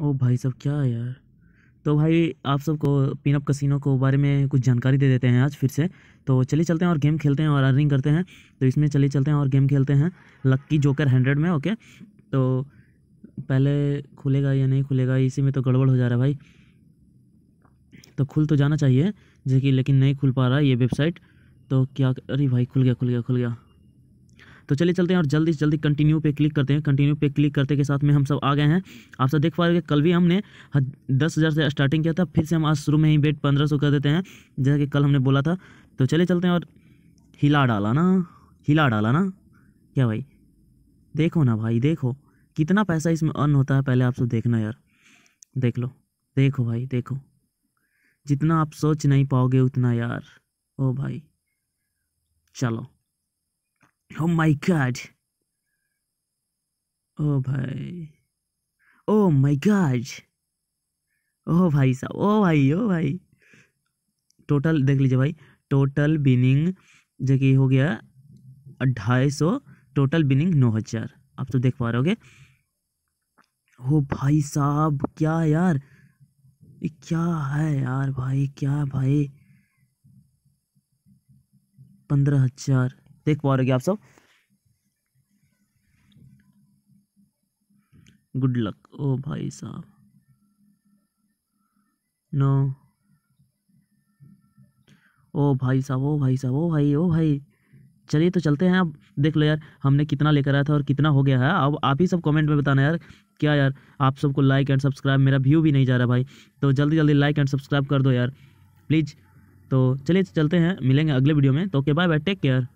ओ भाई सब क्या है यार तो भाई आप सबको पिनअप कसिनो को बारे में कुछ जानकारी दे देते हैं आज फिर से तो चलिए चलते हैं और गेम खेलते हैं और अर्निंग करते हैं तो इसमें चलिए चलते हैं और गेम खेलते हैं लक्की जोकर हंड्रेड में ओके तो पहले खुलेगा या नहीं खुलेगा इसी में तो गड़बड़ हो जा रहा है भाई तो खुल तो जाना चाहिए जैसे कि लेकिन नहीं खुल पा रहा है ये वेबसाइट तो क्या अरे भाई खुल गया खुल गया खुल गया तो चलिए चलते हैं और जल्दी से जल्दी कंटिन्यू पे क्लिक करते हैं कंटिन्यू पे क्लिक करते के साथ में हम सब आ गए हैं आप सब देख पा रहे कल भी हमने दस हज़ार से स्टार्टिंग किया था फिर से हम आज शुरू में ही बेट पंद्रह सौ कर देते हैं जैसा कि कल हमने बोला था तो चले चलते हैं और हिला डाला ना हिला डाला ना क्या भाई देखो ना भाई देखो कितना पैसा इसमें अर्न होता है पहले आप सब देखना यार देख लो देखो भाई देखो जितना आप सोच नहीं पाओगे उतना यार ओ भाई चलो ओ माय गॉड ओ भाई ओ माय गॉड ओ भाई साहब ओ oh भाई ओ oh भाई टोटल देख लीजिए भाई टोटल बिनिंग जो कि हो गया ढाई सौ टोटल बिनिंग नौ हज़ार आप तो देख पा रहे होगे हो oh भाई साहब क्या यार क्या है यार भाई क्या भाई पंद्रह हजार देख पा रहे आप सब गुड लक ओ भाई साहब नो ओ भाई साहब ओ भाई साहब ओ भाई ओ भाई चलिए तो चलते हैं अब देख लो यार हमने कितना लेकर आया था और कितना हो गया है अब आप ही सब कमेंट में बताना यार क्या यार आप सबको लाइक एंड सब्सक्राइब मेरा व्यू भी नहीं जा रहा भाई तो जल्दी जल्दी लाइक एंड सब्सक्राइब कर दो यार प्लीज़ तो चलिए चलते हैं मिलेंगे अगले वीडियो में तो okay bye bye take care